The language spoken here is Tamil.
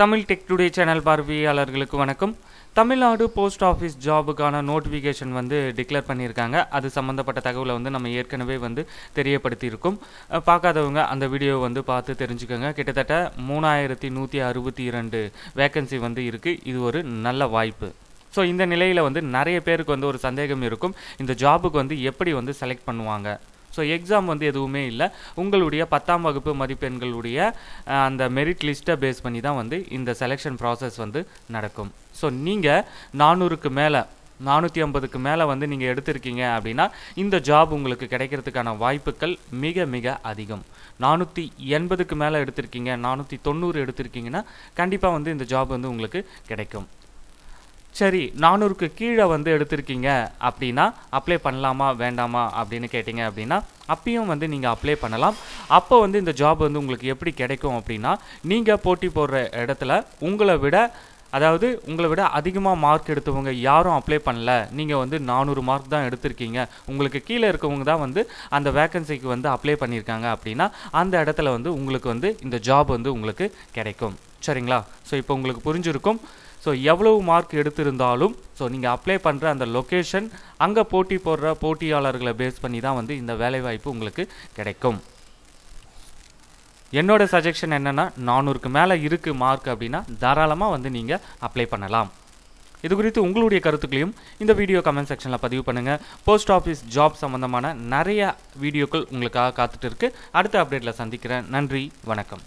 தமிழ் டெக் டுடே சேனல் பார்வையாளர்களுக்கு வணக்கம் தமிழ்நாடு போஸ்ட் ஆஃபீஸ் ஜாபுக்கான நோட்டிஃபிகேஷன் வந்து டிக்ளேர் பண்ணியிருக்காங்க அது சம்மந்தப்பட்ட தகவலை வந்து நம்ம ஏற்கனவே வந்து தெரியப்படுத்தியிருக்கோம் பார்க்காதவங்க அந்த வீடியோவை வந்து பார்த்து தெரிஞ்சுக்கோங்க கிட்டத்தட்ட மூணாயிரத்தி நூற்றி அறுபத்தி இரண்டு வேக்கன்சி வந்து இருக்குது இது ஒரு நல்ல வாய்ப்பு ஸோ இந்த நிலையில் வந்து நிறைய பேருக்கு வந்து ஒரு சந்தேகம் இருக்கும் இந்த ஜாபுக்கு வந்து எப்படி வந்து செலக்ட் பண்ணுவாங்க ஸோ எக்ஸாம் வந்து எதுவுமே இல்லை உங்களுடைய பத்தாம் வகுப்பு மதிப்பெண்களுடைய அந்த மெரிட் லிஸ்ட்டை பேஸ் பண்ணி தான் வந்து இந்த செலெக்ஷன் ப்ராசஸ் வந்து நடக்கும் ஸோ நீங்கள் நானூறுக்கு மேலே நானூற்றி ஐம்பதுக்கு மேலே வந்து நீங்கள் எடுத்திருக்கீங்க அப்படின்னா இந்த ஜாப் உங்களுக்கு கிடைக்கிறதுக்கான வாய்ப்புகள் மிக மிக அதிகம் நானூற்றி எண்பதுக்கு மேலே எடுத்திருக்கீங்க நானூற்றி தொண்ணூறு எடுத்திருக்கீங்கன்னா கண்டிப்பாக வந்து இந்த ஜாப் வந்து உங்களுக்கு கிடைக்கும் சரி நானூறுக்கு கீழே வந்து எடுத்திருக்கீங்க அப்படின்னா அப்ளை பண்ணலாமா வேண்டாமா அப்படின்னு கேட்டிங்க அப்படின்னா அப்பயும் வந்து நீங்கள் அப்ளை பண்ணலாம் அப்போ வந்து இந்த ஜாப் வந்து உங்களுக்கு எப்படி கிடைக்கும் அப்படின்னா நீங்கள் போட்டி போடுற இடத்துல உங்களை விட அதாவது உங்களை விட அதிகமாக மார்க் எடுத்தவங்க யாரும் அப்ளை பண்ணல நீங்கள் வந்து நானூறு மார்க் தான் எடுத்திருக்கீங்க உங்களுக்கு கீழே இருக்கவங்க தான் வந்து அந்த வேக்கன்சிக்கு வந்து அப்ளை பண்ணியிருக்காங்க அப்படின்னா அந்த இடத்துல வந்து உங்களுக்கு வந்து இந்த ஜாப் வந்து உங்களுக்கு கிடைக்கும் சரிங்களா ஸோ இப்போ உங்களுக்கு புரிஞ்சிருக்கும் ஸோ எவ்வளவு மார்க் எடுத்திருந்தாலும் ஸோ நீங்கள் அப்ளை பண்ணுற அந்த லொக்கேஷன் அங்கே போட்டி போடுற போட்டியாளர்களை பேஸ் பண்ணி தான் வந்து இந்த வேலைவாய்ப்பு உங்களுக்கு கிடைக்கும் என்னோட சஜஷன் என்னென்னா நானூறுக்கு மேலே இருக்குது மார்க் அப்படின்னா தாராளமாக வந்து நீங்கள் அப்ளை பண்ணலாம் இது குறித்து உங்களுடைய கருத்துக்களையும் இந்த வீடியோ கமெண்ட் செக்ஷனில் பதிவு பண்ணுங்கள் போஸ்ட் ஆஃபீஸ் ஜாப் சம்மந்தமான நிறைய வீடியோக்கள் உங்களுக்காக காத்துட்டு இருக்கு அடுத்த அப்டேட்டில் சந்திக்கிறேன் நன்றி வணக்கம்